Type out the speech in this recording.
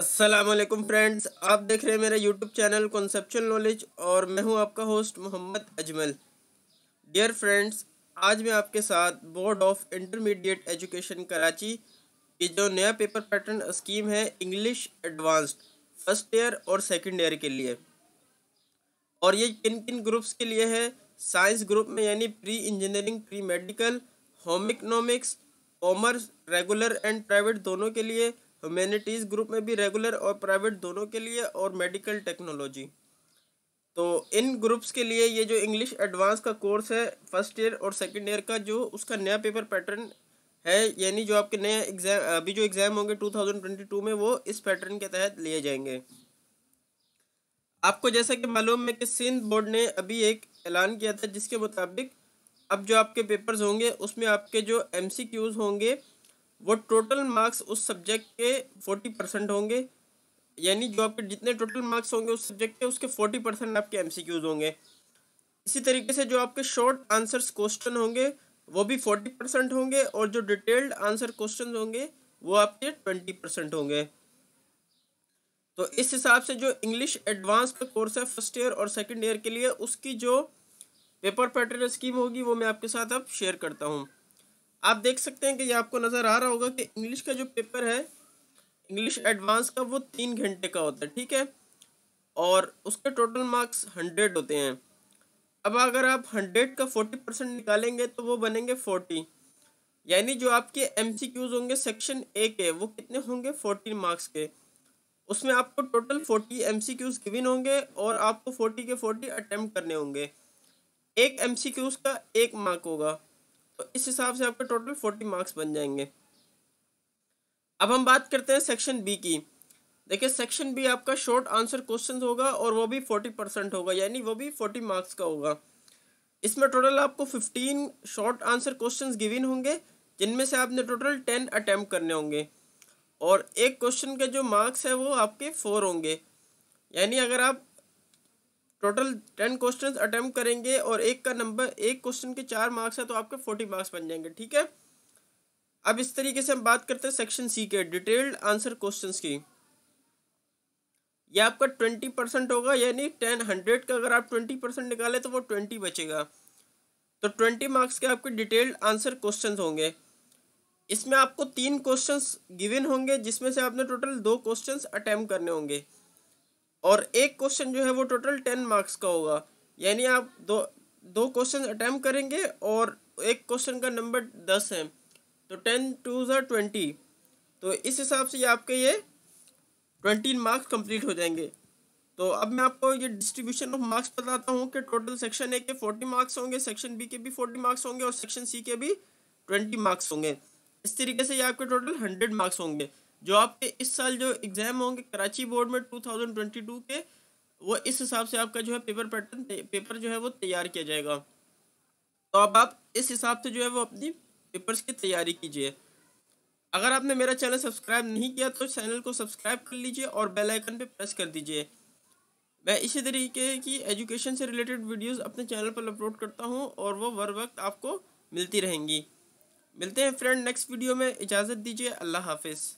Aslam friends आप देख रहे हैं मेरा यूट्यूब चैनल कॉन्सेप्चुअल नॉलेज और मैं हूं आपका host Mohammad Ajmal dear friends आज मैं आपके साथ board of intermediate education Karachi ये जो नया पेपर पैटर्न स्कीम है इंग्लिश एडवांस्ड फर्स्ट ईयर और सेकंड ईयर के लिए और ये किन किन ग्रुप्स के लिए है साइंस ग्रुप में यानी pre engineering pre medical home economics commerce regular and private दोनों के लिए ह्यूमैनिटीज़ ग्रुप में भी रेगुलर और प्राइवेट दोनों के लिए और मेडिकल टेक्नोलॉजी तो इन ग्रुप्स के लिए ये जो इंग्लिश एडवांस का कोर्स है फर्स्ट ईयर और सेकेंड ईयर का जो उसका नया पेपर पैटर्न है यानी जो आपके नए एग्ज़ाम अभी जो एग्ज़ाम होंगे 2022 में वो इस पैटर्न के तहत लिए जाएंगे आपको जैसा कि मालूम है कि सिंध बोर्ड ने अभी एक ऐलान किया था जिसके मुताबिक अब जो आपके पेपर्स होंगे उसमें आपके जो एम होंगे वो टोटल मार्क्स उस सब्जेक्ट के फोर्टी परसेंट होंगे यानी जो आपके जितने टोटल मार्क्स होंगे उस सब्जेक्ट के उसके फोर्टी परसेंट आपके एम होंगे इसी तरीके से जो आपके शॉर्ट आंसर्स क्वेश्चन होंगे वो भी फोर्टी परसेंट होंगे और जो डिटेल्ड आंसर क्वेश्चन होंगे वो आपके ट्वेंटी परसेंट होंगे तो इस हिसाब से जो इंग्लिश एडवांस का कोर्स है फर्स्ट ईयर और सेकेंड ईयर के लिए उसकी जो पेपर पैटर्न स्कीम होगी वो मैं आपके साथ अब शेयर करता हूँ आप देख सकते हैं कि ये आपको नज़र आ रहा होगा कि इंग्लिश का जो पेपर है इंग्लिश एडवांस का वो तीन घंटे का होता है ठीक है और उसके टोटल मार्क्स हंड्रेड होते हैं अब अगर आप हंड्रेड का फोर्टी परसेंट निकालेंगे तो वो बनेंगे फोर्टी यानी जो आपके एम सी क्यूज़ होंगे सेक्शन ए के वो कितने होंगे फोर्टी मार्क्स के उसमें आपको total forty M C Qs given होंगे और आपको फोर्टी के फोर्टी अटैम्प्ट करने होंगे एक एम सी क्यूज़ का एक मार्क होगा तो इस हिसाब से आपके टोटल फोर्टी मार्क्स बन जाएंगे अब हम बात करते हैं सेक्शन बी की देखिए सेक्शन बी आपका शॉर्ट आंसर क्वेश्चन होगा और वो भी फोर्टी परसेंट होगा यानी वो भी फोर्टी मार्क्स का होगा इसमें टोटल आपको fifteen short answer questions given होंगे जिनमें से आपने टोटल टेन अटैम्प्ट करने होंगे और एक क्वेश्चन के जो मार्क्स है वो आपके फोर होंगे यानी अगर आप टोटल टेन क्वेश्चन अटैम्प्ट करेंगे और एक का नंबर एक क्वेश्चन के चार मार्क्स है तो आपके फोर्टी मार्क्स बन जाएंगे ठीक है अब इस तरीके से हम बात करते हैं सेक्शन सी के डिटेल्ड आंसर क्वेश्चन की यह आपका ट्वेंटी परसेंट होगा यानी टेन हंड्रेड का अगर आप ट्वेंटी परसेंट निकाले तो वो ट्वेंटी बचेगा तो ट्वेंटी मार्क्स के आपके डिटेल्ड आंसर क्वेश्चन होंगे इसमें आपको तीन क्वेश्चन गिवन होंगे जिसमें से आपने टोटल दो क्वेश्चन अटैम्प्ट करने होंगे और एक क्वेश्चन जो है वो टोटल टेन मार्क्स का होगा यानी आप दो दो क्वेश्चन अटैम्प्ट करेंगे और एक क्वेश्चन का नंबर दस है तो टेन टू ज़ार ट्वेंटी तो इस हिसाब से आपके ये ट्वेंटी मार्क्स कंप्लीट हो जाएंगे तो अब मैं आपको ये डिस्ट्रीब्यूशन ऑफ मार्क्स बताता हूँ कि टोटल सेक्शन ए के फोर्टी मार्क्स होंगे सेक्शन बी के भी फोर्टी मार्क्स होंगे और सेक्शन सी के भी ट्वेंटी मार्क्स होंगे इस तरीके से ये आपके टोटल हंड्रेड मार्क्स होंगे जो आपके इस साल जो एग्ज़ाम होंगे कराची बोर्ड में 2022 के वो इस हिसाब से आपका जो है पेपर पैटर्न पेपर जो है वो तैयार किया जाएगा तो अब आप इस हिसाब से जो है वो अपनी पेपर्स की तैयारी कीजिए अगर आपने मेरा चैनल सब्सक्राइब नहीं किया तो चैनल को सब्सक्राइब कर लीजिए और बेल आइकन पे प्रेस कर दीजिए मैं इसी तरीके की एजुकेशन से रिलेटेड वीडियोस अपने चैनल पर अपलोड करता हूं और वो हर वक्त आपको मिलती रहेंगी मिलते हैं फ्रेंड नेक्स्ट वीडियो में इजाज़त दीजिए अल्लाह हाफिज़